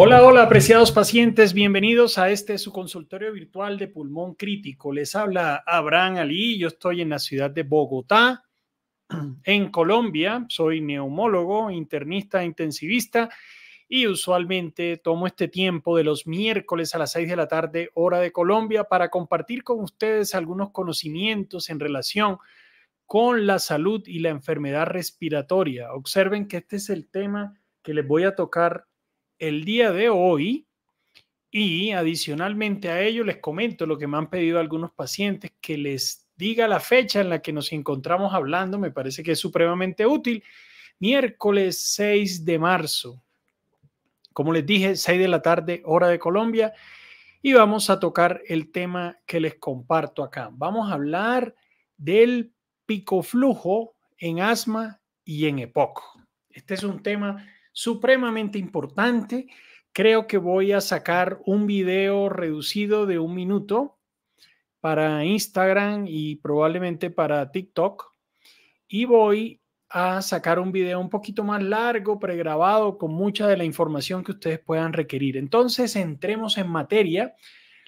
Hola, hola, apreciados pacientes, bienvenidos a este su consultorio virtual de pulmón crítico. Les habla Abraham Ali, yo estoy en la ciudad de Bogotá, en Colombia, soy neumólogo, internista, intensivista y usualmente tomo este tiempo de los miércoles a las 6 de la tarde, hora de Colombia, para compartir con ustedes algunos conocimientos en relación con la salud y la enfermedad respiratoria. Observen que este es el tema que les voy a tocar el día de hoy. Y adicionalmente a ello les comento lo que me han pedido algunos pacientes, que les diga la fecha en la que nos encontramos hablando, me parece que es supremamente útil. Miércoles 6 de marzo, como les dije, 6 de la tarde, hora de Colombia, y vamos a tocar el tema que les comparto acá. Vamos a hablar del pico flujo en asma y en EPOC. Este es un tema supremamente importante. Creo que voy a sacar un video reducido de un minuto para Instagram y probablemente para TikTok. Y voy a sacar un video un poquito más largo, pregrabado, con mucha de la información que ustedes puedan requerir. Entonces, entremos en materia.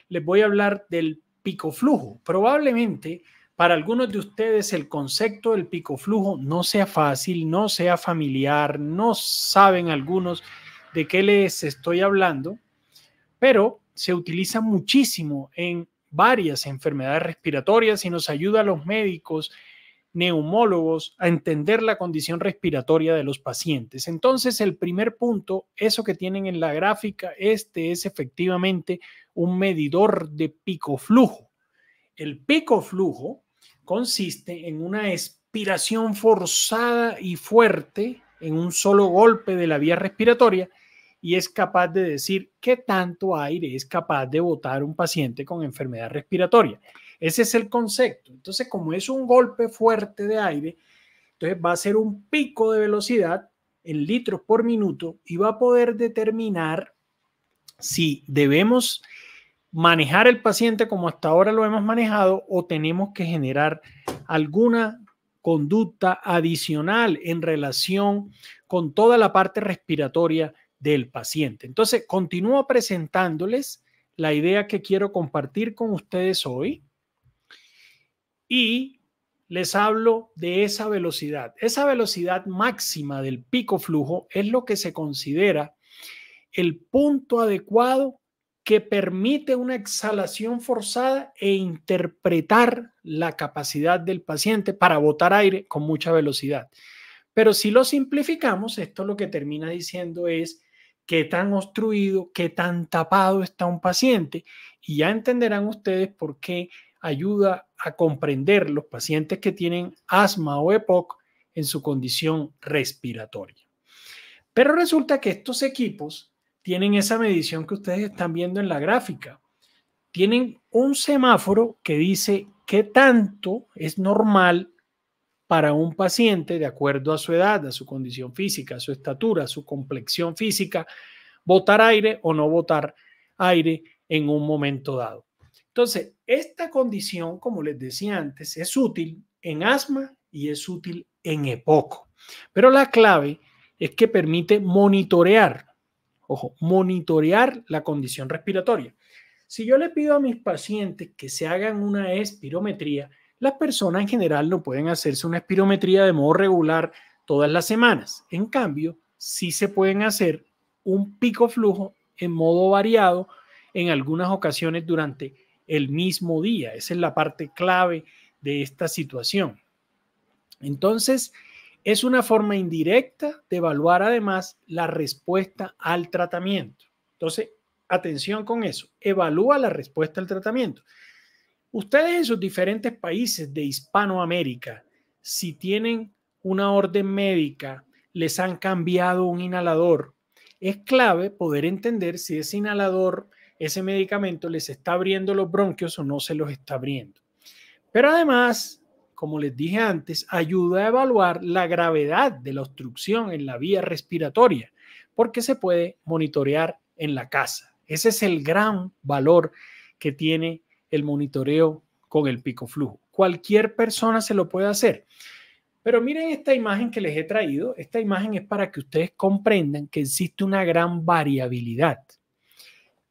Les voy a hablar del pico flujo Probablemente para algunos de ustedes el concepto del pico flujo no sea fácil, no sea familiar, no saben algunos de qué les estoy hablando, pero se utiliza muchísimo en varias enfermedades respiratorias y nos ayuda a los médicos neumólogos a entender la condición respiratoria de los pacientes. Entonces, el primer punto, eso que tienen en la gráfica, este es efectivamente un medidor de pico flujo. El pico flujo consiste en una expiración forzada y fuerte en un solo golpe de la vía respiratoria y es capaz de decir qué tanto aire es capaz de botar un paciente con enfermedad respiratoria. Ese es el concepto. Entonces, como es un golpe fuerte de aire, entonces va a ser un pico de velocidad en litros por minuto y va a poder determinar si debemos manejar el paciente como hasta ahora lo hemos manejado o tenemos que generar alguna conducta adicional en relación con toda la parte respiratoria del paciente. Entonces, continúo presentándoles la idea que quiero compartir con ustedes hoy y les hablo de esa velocidad. Esa velocidad máxima del pico flujo es lo que se considera el punto adecuado que permite una exhalación forzada e interpretar la capacidad del paciente para botar aire con mucha velocidad. Pero si lo simplificamos, esto lo que termina diciendo es qué tan obstruido, qué tan tapado está un paciente. Y ya entenderán ustedes por qué ayuda a comprender los pacientes que tienen asma o EPOC en su condición respiratoria. Pero resulta que estos equipos tienen esa medición que ustedes están viendo en la gráfica. Tienen un semáforo que dice qué tanto es normal para un paciente de acuerdo a su edad, a su condición física, a su estatura, a su complexión física, botar aire o no botar aire en un momento dado. Entonces, esta condición, como les decía antes, es útil en asma y es útil en EPOCO. Pero la clave es que permite monitorear Ojo, monitorear la condición respiratoria. Si yo le pido a mis pacientes que se hagan una espirometría, las personas en general no pueden hacerse una espirometría de modo regular todas las semanas. En cambio, sí se pueden hacer un pico flujo en modo variado en algunas ocasiones durante el mismo día. Esa es la parte clave de esta situación. Entonces, es una forma indirecta de evaluar además la respuesta al tratamiento. Entonces, atención con eso, evalúa la respuesta al tratamiento. Ustedes en sus diferentes países de Hispanoamérica, si tienen una orden médica, les han cambiado un inhalador, es clave poder entender si ese inhalador, ese medicamento les está abriendo los bronquios o no se los está abriendo. Pero además, como les dije antes, ayuda a evaluar la gravedad de la obstrucción en la vía respiratoria, porque se puede monitorear en la casa. Ese es el gran valor que tiene el monitoreo con el pico flujo. Cualquier persona se lo puede hacer. Pero miren esta imagen que les he traído. Esta imagen es para que ustedes comprendan que existe una gran variabilidad.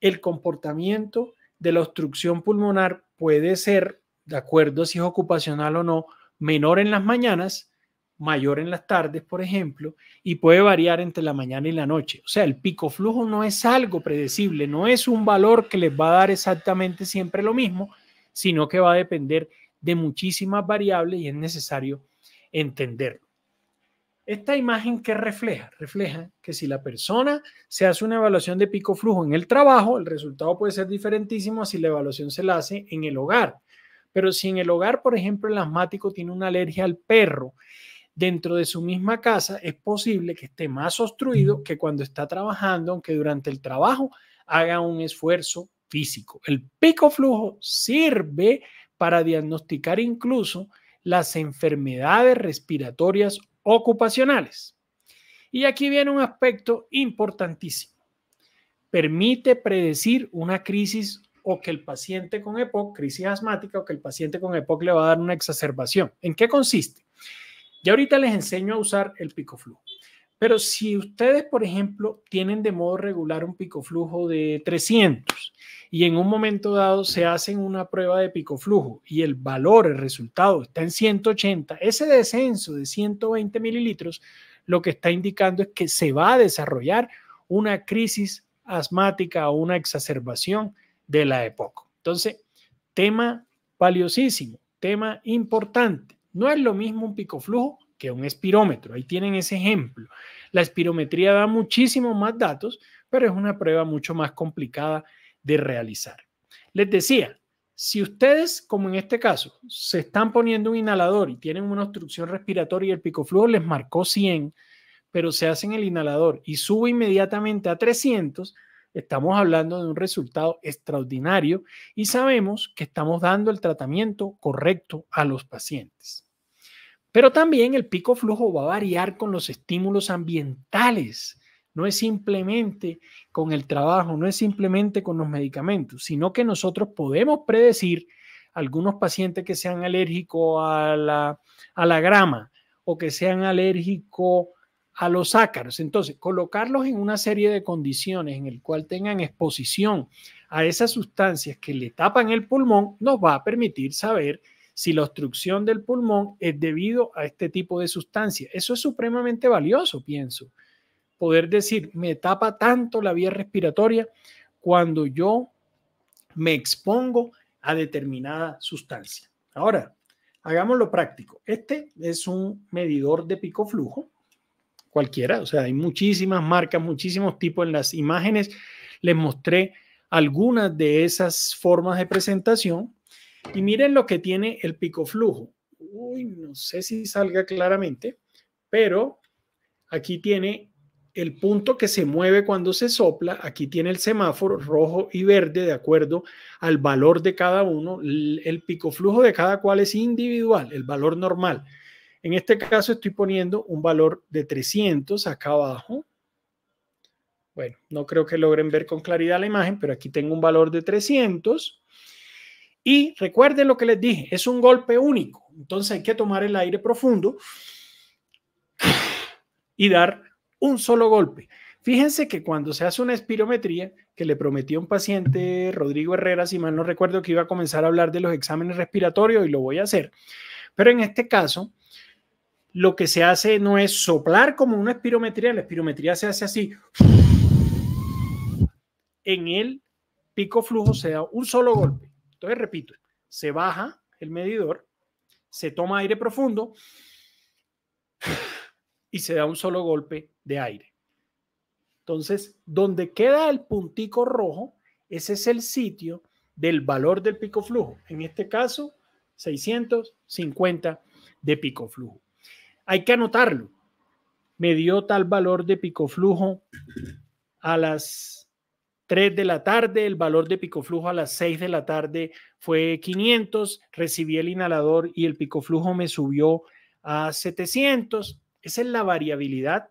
El comportamiento de la obstrucción pulmonar puede ser de acuerdo si es ocupacional o no, menor en las mañanas, mayor en las tardes, por ejemplo, y puede variar entre la mañana y la noche. O sea, el pico flujo no es algo predecible, no es un valor que les va a dar exactamente siempre lo mismo, sino que va a depender de muchísimas variables y es necesario entenderlo. Esta imagen que refleja, refleja que si la persona se hace una evaluación de pico flujo en el trabajo, el resultado puede ser diferentísimo si la evaluación se la hace en el hogar. Pero si en el hogar, por ejemplo, el asmático tiene una alergia al perro, dentro de su misma casa es posible que esté más obstruido que cuando está trabajando, aunque durante el trabajo haga un esfuerzo físico. El pico flujo sirve para diagnosticar incluso las enfermedades respiratorias ocupacionales. Y aquí viene un aspecto importantísimo. Permite predecir una crisis o que el paciente con EPOC, crisis asmática, o que el paciente con EPOC le va a dar una exacerbación. ¿En qué consiste? Ya ahorita les enseño a usar el pico flujo. Pero si ustedes, por ejemplo, tienen de modo regular un pico flujo de 300 y en un momento dado se hacen una prueba de pico flujo y el valor, el resultado está en 180, ese descenso de 120 mililitros lo que está indicando es que se va a desarrollar una crisis asmática o una exacerbación de la época. Entonces, tema valiosísimo, tema importante. No es lo mismo un pico flujo que un espirómetro. Ahí tienen ese ejemplo. La espirometría da muchísimo más datos, pero es una prueba mucho más complicada de realizar. Les decía, si ustedes, como en este caso, se están poniendo un inhalador y tienen una obstrucción respiratoria y el picoflujo les marcó 100, pero se hacen el inhalador y sube inmediatamente a 300, Estamos hablando de un resultado extraordinario y sabemos que estamos dando el tratamiento correcto a los pacientes. Pero también el pico flujo va a variar con los estímulos ambientales. No es simplemente con el trabajo, no es simplemente con los medicamentos, sino que nosotros podemos predecir algunos pacientes que sean alérgicos a la, a la grama o que sean alérgicos a los ácaros. Entonces, colocarlos en una serie de condiciones en el cual tengan exposición a esas sustancias que le tapan el pulmón nos va a permitir saber si la obstrucción del pulmón es debido a este tipo de sustancia. Eso es supremamente valioso, pienso. Poder decir, me tapa tanto la vía respiratoria cuando yo me expongo a determinada sustancia. Ahora, hagámoslo práctico. Este es un medidor de pico flujo cualquiera, o sea, hay muchísimas marcas, muchísimos tipos en las imágenes. Les mostré algunas de esas formas de presentación y miren lo que tiene el flujo. Uy, no sé si salga claramente, pero aquí tiene el punto que se mueve cuando se sopla, aquí tiene el semáforo rojo y verde de acuerdo al valor de cada uno. El pico flujo de cada cual es individual, el valor normal. En este caso estoy poniendo un valor de 300 acá abajo. Bueno, no creo que logren ver con claridad la imagen, pero aquí tengo un valor de 300. Y recuerden lo que les dije, es un golpe único. Entonces hay que tomar el aire profundo y dar un solo golpe. Fíjense que cuando se hace una espirometría, que le prometí a un paciente, Rodrigo Herrera, si mal no recuerdo, que iba a comenzar a hablar de los exámenes respiratorios y lo voy a hacer. Pero en este caso, lo que se hace no es soplar como una espirometría, la espirometría se hace así. En el pico flujo se da un solo golpe. Entonces, repito, se baja el medidor, se toma aire profundo y se da un solo golpe de aire. Entonces, donde queda el puntico rojo, ese es el sitio del valor del pico flujo. En este caso, 650 de pico flujo hay que anotarlo. Me dio tal valor de pico flujo a las 3 de la tarde, el valor de pico flujo a las 6 de la tarde fue 500, recibí el inhalador y el pico flujo me subió a 700. Esa es la variabilidad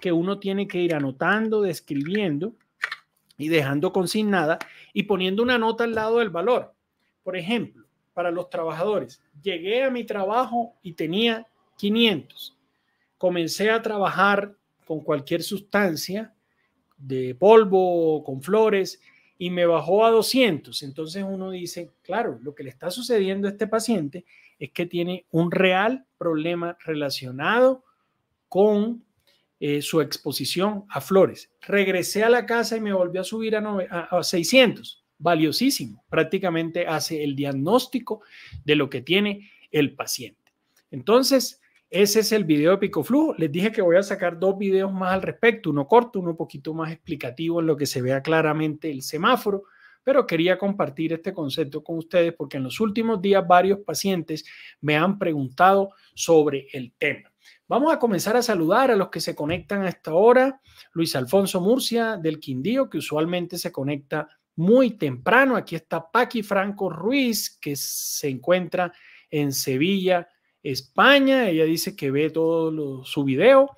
que uno tiene que ir anotando, describiendo y dejando consignada y poniendo una nota al lado del valor. Por ejemplo, para los trabajadores, llegué a mi trabajo y tenía 500. Comencé a trabajar con cualquier sustancia, de polvo, con flores, y me bajó a 200. Entonces uno dice, claro, lo que le está sucediendo a este paciente es que tiene un real problema relacionado con eh, su exposición a flores. Regresé a la casa y me volvió a subir a, a 600, valiosísimo. Prácticamente hace el diagnóstico de lo que tiene el paciente. Entonces, ese es el video de Picoflujo. Les dije que voy a sacar dos videos más al respecto, uno corto, uno poquito más explicativo en lo que se vea claramente el semáforo, pero quería compartir este concepto con ustedes porque en los últimos días varios pacientes me han preguntado sobre el tema. Vamos a comenzar a saludar a los que se conectan a esta hora. Luis Alfonso Murcia del Quindío, que usualmente se conecta muy temprano. Aquí está Paqui Franco Ruiz, que se encuentra en Sevilla, España. Ella dice que ve todo su video.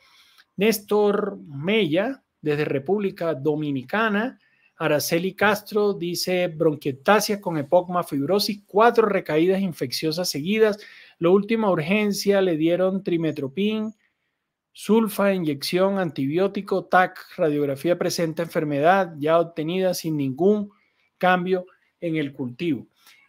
Néstor Mella, desde República Dominicana. Araceli Castro dice bronquiectasia con epocma fibrosis, cuatro recaídas infecciosas seguidas. La última urgencia le dieron trimetropín, sulfa, inyección, antibiótico, TAC, radiografía presenta enfermedad ya obtenida sin ningún cambio en el cultivo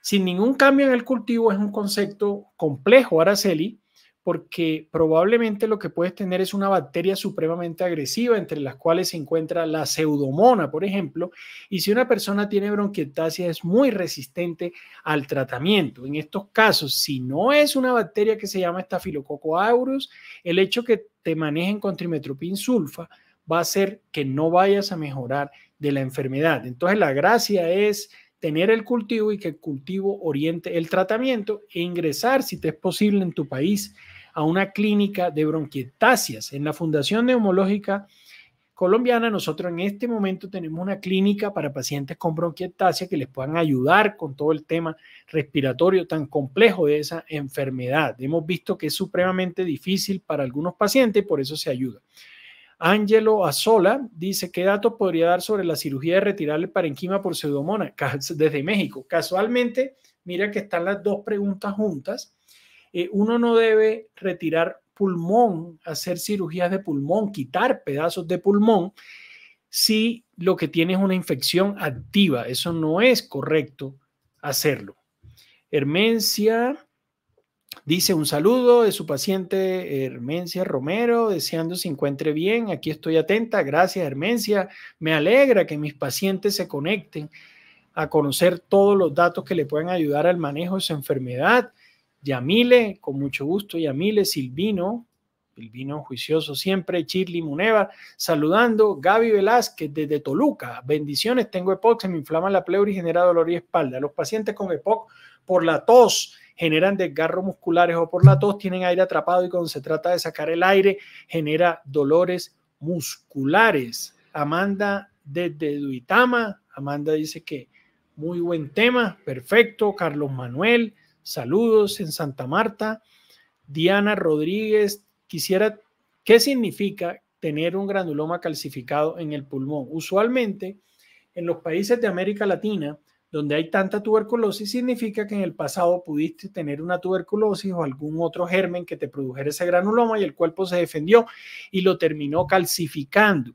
sin ningún cambio en el cultivo es un concepto complejo, Araceli, porque probablemente lo que puedes tener es una bacteria supremamente agresiva, entre las cuales se encuentra la pseudomona, por ejemplo, y si una persona tiene bronquiectasia es muy resistente al tratamiento. En estos casos, si no es una bacteria que se llama Staphylococcus aureus, el hecho que te manejen con trimetropin sulfa va a hacer que no vayas a mejorar de la enfermedad. Entonces, la gracia es tener el cultivo y que el cultivo oriente el tratamiento e ingresar, si te es posible en tu país, a una clínica de bronquiectasias. En la Fundación Neumológica Colombiana, nosotros en este momento tenemos una clínica para pacientes con bronquiectasia que les puedan ayudar con todo el tema respiratorio tan complejo de esa enfermedad. Hemos visto que es supremamente difícil para algunos pacientes por eso se ayuda. Angelo Azola dice, ¿qué dato podría dar sobre la cirugía de retirar el parenquima por pseudomona desde México? Casualmente, mira que están las dos preguntas juntas. Eh, uno no debe retirar pulmón, hacer cirugías de pulmón, quitar pedazos de pulmón, si lo que tiene es una infección activa. Eso no es correcto hacerlo. Hermencia, Dice un saludo de su paciente Hermencia Romero, deseando se encuentre bien. Aquí estoy atenta. Gracias, Hermencia. Me alegra que mis pacientes se conecten a conocer todos los datos que le pueden ayudar al manejo de su enfermedad. Yamile, con mucho gusto, Yamile Silvino, Silvino juicioso siempre, Chirli Muneva, saludando, Gaby Velázquez desde Toluca, bendiciones, tengo EPOC, se me inflama la pleura y genera dolor y espalda. Los pacientes con EPOC por la tos generan desgarros musculares o por la tos tienen aire atrapado y cuando se trata de sacar el aire genera dolores musculares. Amanda desde Duitama, Amanda dice que muy buen tema, perfecto. Carlos Manuel, saludos en Santa Marta. Diana Rodríguez, quisiera, ¿qué significa tener un granuloma calcificado en el pulmón? Usualmente en los países de América Latina, donde hay tanta tuberculosis significa que en el pasado pudiste tener una tuberculosis o algún otro germen que te produjera ese granuloma y el cuerpo se defendió y lo terminó calcificando.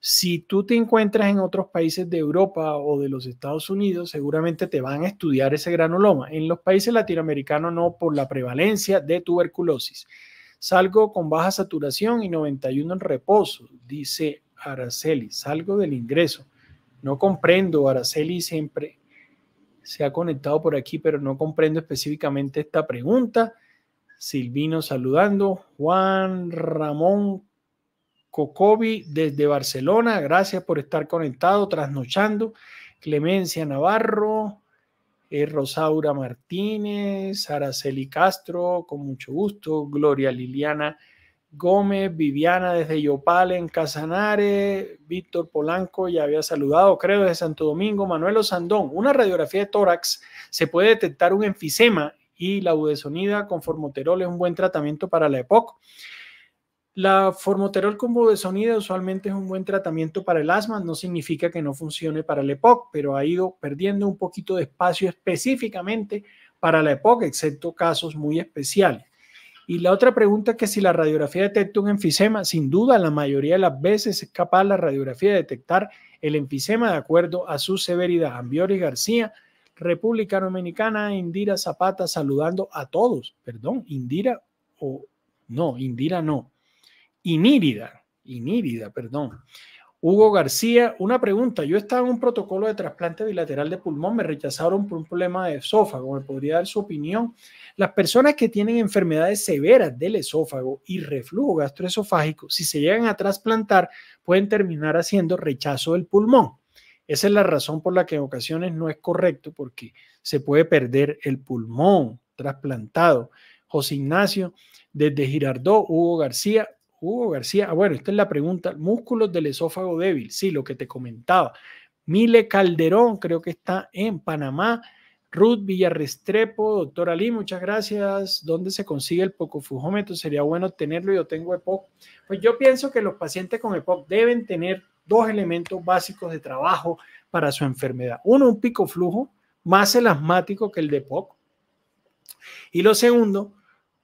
Si tú te encuentras en otros países de Europa o de los Estados Unidos, seguramente te van a estudiar ese granuloma. En los países latinoamericanos no por la prevalencia de tuberculosis. Salgo con baja saturación y 91 en reposo, dice Araceli. Salgo del ingreso. No comprendo, Araceli, siempre se ha conectado por aquí, pero no comprendo específicamente esta pregunta. Silvino saludando. Juan Ramón Cocobi desde Barcelona, gracias por estar conectado, trasnochando. Clemencia Navarro, eh, Rosaura Martínez, Araceli Castro, con mucho gusto. Gloria Liliana Gómez, Viviana desde Yopal en Casanare, Víctor Polanco ya había saludado, creo, desde Santo Domingo, Manuel Sandón. Una radiografía de tórax se puede detectar un enfisema y la budesonida con formoterol es un buen tratamiento para la EPOC. La formoterol con budesonida usualmente es un buen tratamiento para el asma, no significa que no funcione para la EPOC, pero ha ido perdiendo un poquito de espacio específicamente para la EPOC, excepto casos muy especiales. Y la otra pregunta es que si la radiografía detecta un enfisema, sin duda la mayoría de las veces es capaz la radiografía de detectar el enfisema de acuerdo a su severidad. Ambioris García, República Dominicana, Indira Zapata saludando a todos, perdón, Indira o no, Indira no, Inírida, Inírida, perdón. Hugo García, una pregunta. Yo estaba en un protocolo de trasplante bilateral de pulmón, me rechazaron por un problema de esófago. ¿Me podría dar su opinión? Las personas que tienen enfermedades severas del esófago y reflujo gastroesofágico, si se llegan a trasplantar, pueden terminar haciendo rechazo del pulmón. Esa es la razón por la que en ocasiones no es correcto, porque se puede perder el pulmón trasplantado. José Ignacio, desde Girardó, Hugo García, Hugo García, ah, bueno, esta es la pregunta, músculos del esófago débil, sí, lo que te comentaba. Mile Calderón, creo que está en Panamá. Ruth Villarrestrepo, doctora Lee, muchas gracias. ¿Dónde se consigue el pocofujómetro? Sería bueno tenerlo. Yo tengo EPOC. Pues yo pienso que los pacientes con EPOC deben tener dos elementos básicos de trabajo para su enfermedad. Uno, un pico flujo más elasmático que el de EPOC. Y lo segundo,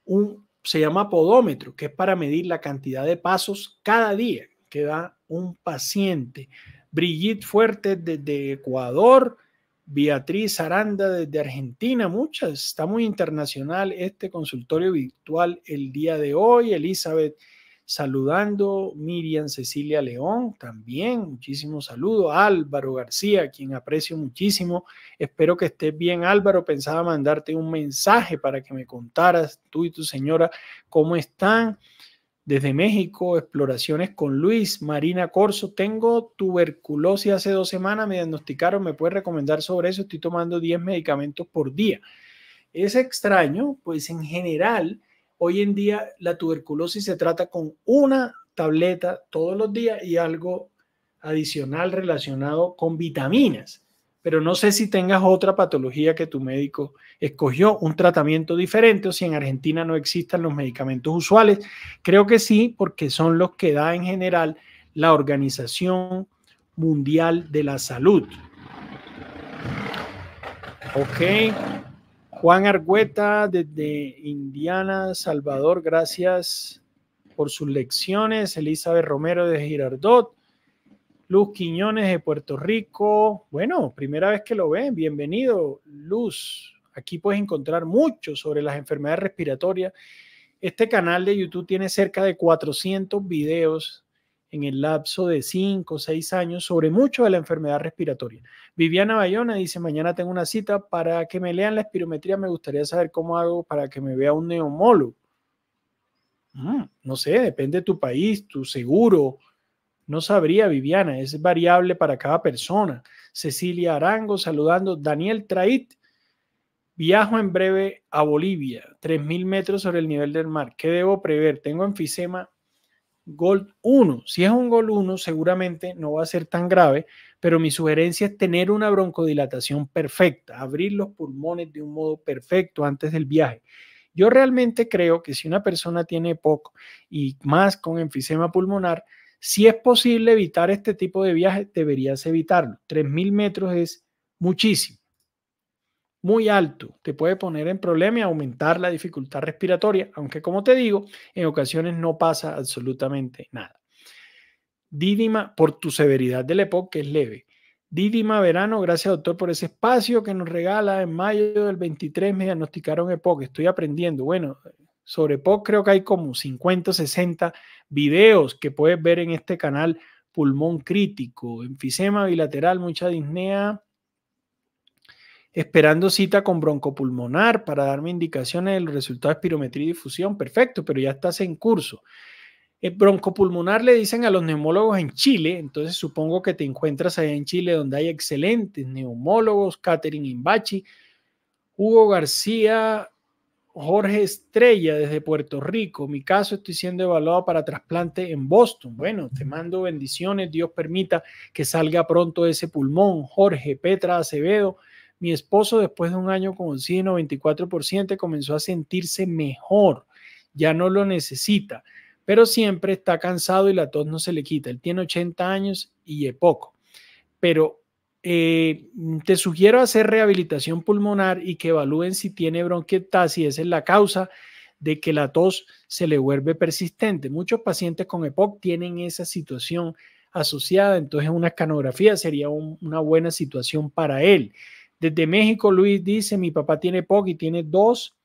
un se llama podómetro, que es para medir la cantidad de pasos cada día que da un paciente. Brigitte Fuerte desde Ecuador, Beatriz Aranda desde Argentina, muchas. Está muy internacional este consultorio virtual el día de hoy. Elizabeth saludando. Miriam Cecilia León, también muchísimo saludo Álvaro García, quien aprecio muchísimo. Espero que estés bien, Álvaro. Pensaba mandarte un mensaje para que me contaras tú y tu señora cómo están. Desde México, exploraciones con Luis, Marina Corso. Tengo tuberculosis hace dos semanas, me diagnosticaron, me puedes recomendar sobre eso. Estoy tomando 10 medicamentos por día. Es extraño, pues en general Hoy en día la tuberculosis se trata con una tableta todos los días y algo adicional relacionado con vitaminas. Pero no sé si tengas otra patología que tu médico escogió, un tratamiento diferente o si en Argentina no existan los medicamentos usuales. Creo que sí, porque son los que da en general la Organización Mundial de la Salud. Ok. Juan Argüeta desde Indiana, Salvador, gracias por sus lecciones. Elizabeth Romero de Girardot. Luz Quiñones de Puerto Rico. Bueno, primera vez que lo ven, bienvenido, Luz. Aquí puedes encontrar mucho sobre las enfermedades respiratorias. Este canal de YouTube tiene cerca de 400 videos en el lapso de 5 o 6 años sobre mucho de la enfermedad respiratoria. Viviana Bayona dice, mañana tengo una cita para que me lean la espirometría, me gustaría saber cómo hago para que me vea un neumólogo. Mm, no sé, depende de tu país, tu seguro. No sabría, Viviana, es variable para cada persona. Cecilia Arango saludando. Daniel Trait, viajo en breve a Bolivia, 3.000 metros sobre el nivel del mar. ¿Qué debo prever? Tengo enfisema Gol 1. Si es un gol 1, seguramente no va a ser tan grave, pero mi sugerencia es tener una broncodilatación perfecta, abrir los pulmones de un modo perfecto antes del viaje. Yo realmente creo que si una persona tiene poco y más con enfisema pulmonar, si es posible evitar este tipo de viaje, deberías evitarlo. 3.000 metros es muchísimo muy alto te puede poner en problema y aumentar la dificultad respiratoria, aunque como te digo, en ocasiones no pasa absolutamente nada. Dídima, por tu severidad del EPOC, que es leve. Dídima Verano, gracias doctor por ese espacio que nos regala. En mayo del 23 me diagnosticaron EPOC, estoy aprendiendo. Bueno, sobre EPOC creo que hay como 50, o 60 videos que puedes ver en este canal Pulmón Crítico, enfisema bilateral, mucha disnea, esperando cita con broncopulmonar para darme indicaciones del resultado de espirometría y difusión. Perfecto, pero ya estás en curso. El eh, broncopulmonar le dicen a los neumólogos en Chile, entonces supongo que te encuentras allá en Chile donde hay excelentes neumólogos, Catherine Imbachi, Hugo García, Jorge Estrella desde Puerto Rico. mi caso, estoy siendo evaluado para trasplante en Boston. Bueno, te mando bendiciones. Dios permita que salga pronto ese pulmón. Jorge Petra Acevedo, mi esposo, después de un año con por 94%, comenzó a sentirse mejor. Ya no lo necesita, pero siempre está cansado y la tos no se le quita. Él tiene 80 años y es poco. Pero eh, te sugiero hacer rehabilitación pulmonar y que evalúen si tiene y Esa es la causa de que la tos se le vuelve persistente. Muchos pacientes con EPOC tienen esa situación asociada, entonces una escanografía sería una buena situación para él. Desde México, Luis dice, mi papá tiene POC y tiene dos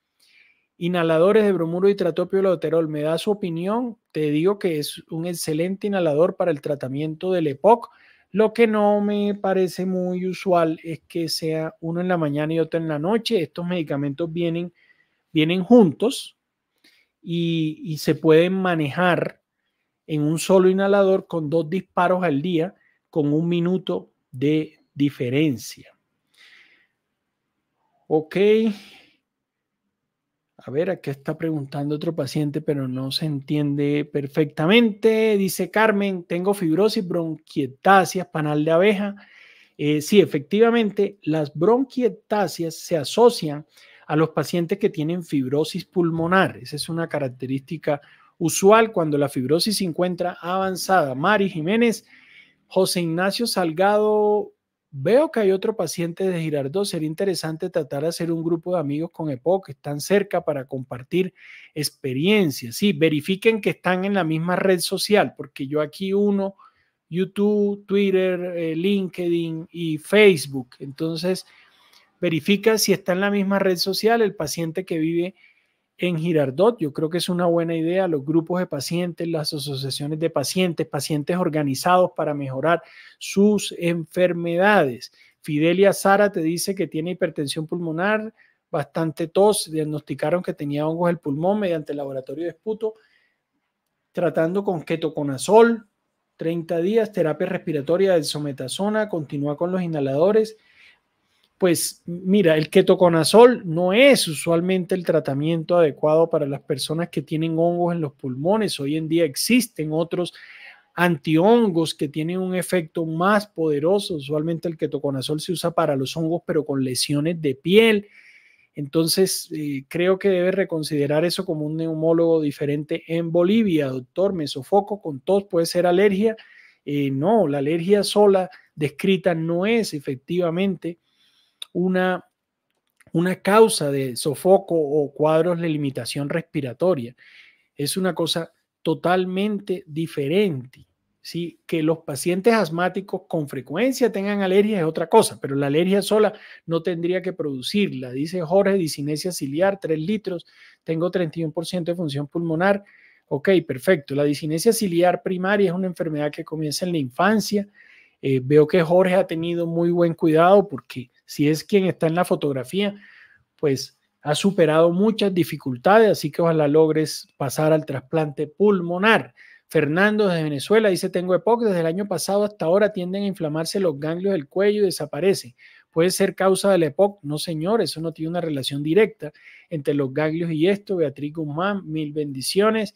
inhaladores de bromuro y tratopio loterol. ¿Me da su opinión? Te digo que es un excelente inhalador para el tratamiento del EPOC. Lo que no me parece muy usual es que sea uno en la mañana y otro en la noche. Estos medicamentos vienen, vienen juntos y se pueden manejar en un solo inhalador con dos disparos al día con un minuto de diferencia. Ok. A ver, aquí está preguntando otro paciente, pero no se entiende perfectamente. Dice Carmen, tengo fibrosis, bronquietáceas, panal de abeja. Eh, sí, efectivamente, las bronquietáceas se asocian a los pacientes que tienen fibrosis pulmonar. Esa es una característica usual cuando la fibrosis se encuentra avanzada. Mari Jiménez, José Ignacio Salgado Veo que hay otro paciente de Girardot. Sería interesante tratar de hacer un grupo de amigos con EPOC que están cerca para compartir experiencias. Sí, verifiquen que están en la misma red social, porque yo aquí uno YouTube, Twitter, eh, LinkedIn y Facebook. Entonces, verifica si está en la misma red social el paciente que vive en Girardot. Yo creo que es una buena idea los grupos de pacientes, las asociaciones de pacientes, pacientes organizados para mejorar sus enfermedades. Fidelia Sara te dice que tiene hipertensión pulmonar, bastante tos, diagnosticaron que tenía hongos del pulmón mediante el laboratorio de esputo, tratando con ketoconazol, 30 días, terapia respiratoria de sometazona, continúa con los inhaladores pues mira, el ketoconazol no es usualmente el tratamiento adecuado para las personas que tienen hongos en los pulmones. Hoy en día existen otros antihongos que tienen un efecto más poderoso. Usualmente el ketoconazol se usa para los hongos, pero con lesiones de piel. Entonces, eh, creo que debe reconsiderar eso como un neumólogo diferente en Bolivia. Doctor, me sofoco con tos, puede ser alergia. Eh, no, la alergia sola descrita no es efectivamente una, una causa de sofoco o cuadros de limitación respiratoria. Es una cosa totalmente diferente. ¿sí? Que los pacientes asmáticos con frecuencia tengan alergias es otra cosa, pero la alergia sola no tendría que producirla. Dice Jorge, disinesia ciliar, 3 litros, tengo 31% de función pulmonar. Ok, perfecto. La disinesia ciliar primaria es una enfermedad que comienza en la infancia. Eh, veo que Jorge ha tenido muy buen cuidado porque si es quien está en la fotografía, pues ha superado muchas dificultades, así que ojalá logres pasar al trasplante pulmonar. Fernando de Venezuela dice, tengo EPOC, desde el año pasado hasta ahora tienden a inflamarse los ganglios del cuello y desaparece. ¿Puede ser causa de la EPOC? No, señor, eso no tiene una relación directa entre los ganglios y esto. Beatriz Guzmán, mil bendiciones.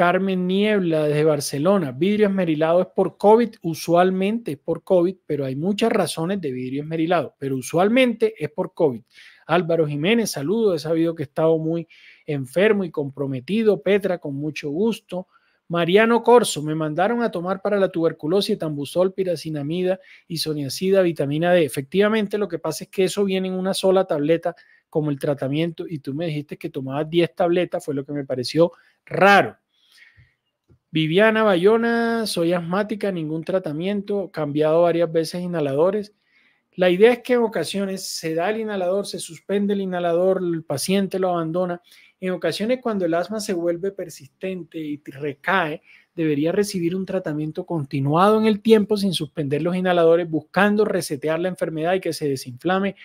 Carmen Niebla desde Barcelona. Vidrio esmerilado es por COVID, usualmente es por COVID, pero hay muchas razones de vidrio esmerilado, pero usualmente es por COVID. Álvaro Jiménez, saludo, he sabido que he estado muy enfermo y comprometido. Petra, con mucho gusto. Mariano Corso, me mandaron a tomar para la tuberculosis tambusol, piracinamida, isoniacida, vitamina D. Efectivamente, lo que pasa es que eso viene en una sola tableta como el tratamiento y tú me dijiste que tomabas 10 tabletas, fue lo que me pareció raro. Viviana Bayona, soy asmática, ningún tratamiento, cambiado varias veces inhaladores. La idea es que en ocasiones se da el inhalador, se suspende el inhalador, el paciente lo abandona. En ocasiones cuando el asma se vuelve persistente y recae, debería recibir un tratamiento continuado en el tiempo sin suspender los inhaladores, buscando resetear la enfermedad y que se desinflame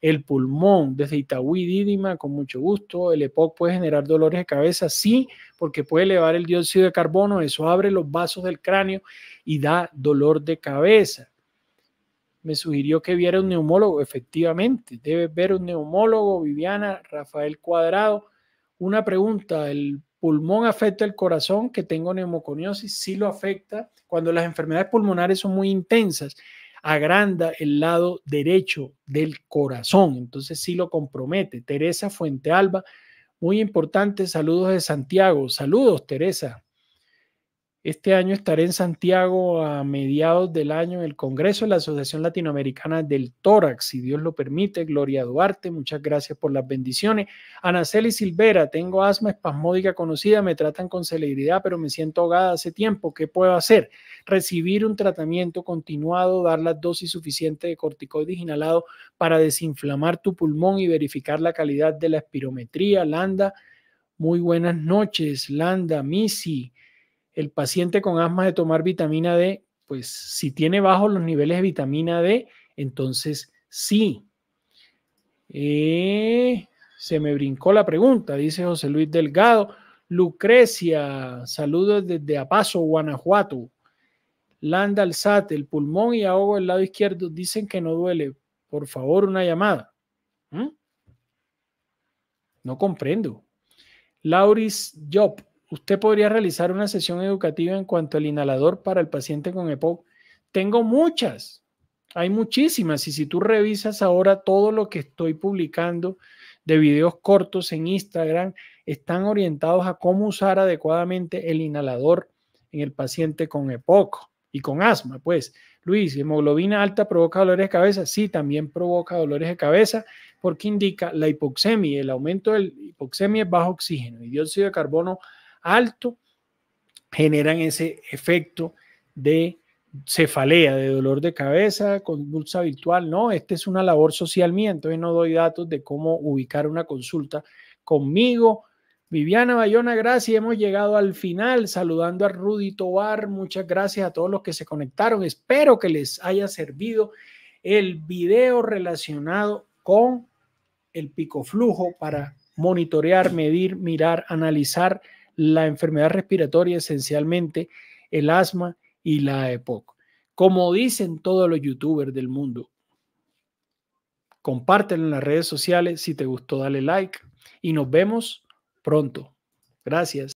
el pulmón, desde y Dídima, con mucho gusto. El EPOC puede generar dolores de cabeza, sí, porque puede elevar el dióxido de carbono, eso abre los vasos del cráneo y da dolor de cabeza. Me sugirió que viera un neumólogo, efectivamente, debe ver un neumólogo, Viviana, Rafael Cuadrado. Una pregunta, el pulmón afecta el corazón, que tengo neumoconiosis, sí lo afecta. Cuando las enfermedades pulmonares son muy intensas, agranda el lado derecho del corazón, entonces sí lo compromete. Teresa Fuentealba, muy importante, saludos de Santiago, saludos Teresa, este año estaré en Santiago a mediados del año en el Congreso de la Asociación Latinoamericana del Tórax, si Dios lo permite. Gloria Duarte, muchas gracias por las bendiciones. Anaceli Silvera, tengo asma espasmódica conocida, me tratan con celeridad, pero me siento ahogada hace tiempo. ¿Qué puedo hacer? Recibir un tratamiento continuado, dar la dosis suficiente de corticoides inhalado para desinflamar tu pulmón y verificar la calidad de la espirometría. Landa, muy buenas noches. Landa, Missy el paciente con asma de tomar vitamina D, pues si tiene bajos los niveles de vitamina D, entonces sí. Eh, se me brincó la pregunta, dice José Luis Delgado. Lucrecia, saludos desde Apaso, Guanajuato. Landa Alzate, el pulmón y ahogo del lado izquierdo dicen que no duele. Por favor, una llamada. ¿Mm? No comprendo. Lauris Job, usted podría realizar una sesión educativa en cuanto al inhalador para el paciente con EPOC. Tengo muchas, hay muchísimas. Y si tú revisas ahora todo lo que estoy publicando de videos cortos en Instagram, están orientados a cómo usar adecuadamente el inhalador en el paciente con EPOC y con asma. Pues, Luis, hemoglobina alta provoca dolores de cabeza. Sí, también provoca dolores de cabeza porque indica la hipoxemia, el aumento del hipoxemia es bajo oxígeno y dióxido de carbono alto, generan ese efecto de cefalea, de dolor de cabeza, convulsa virtual. No, esta es una labor social mía, entonces no doy datos de cómo ubicar una consulta conmigo. Viviana Bayona, gracias. Hemos llegado al final saludando a Rudy Tobar. Muchas gracias a todos los que se conectaron. Espero que les haya servido el video relacionado con el pico flujo para monitorear, medir, mirar, analizar la enfermedad respiratoria, esencialmente el asma y la EPOC. Como dicen todos los youtubers del mundo, compártelo en las redes sociales. Si te gustó, dale like y nos vemos pronto. Gracias.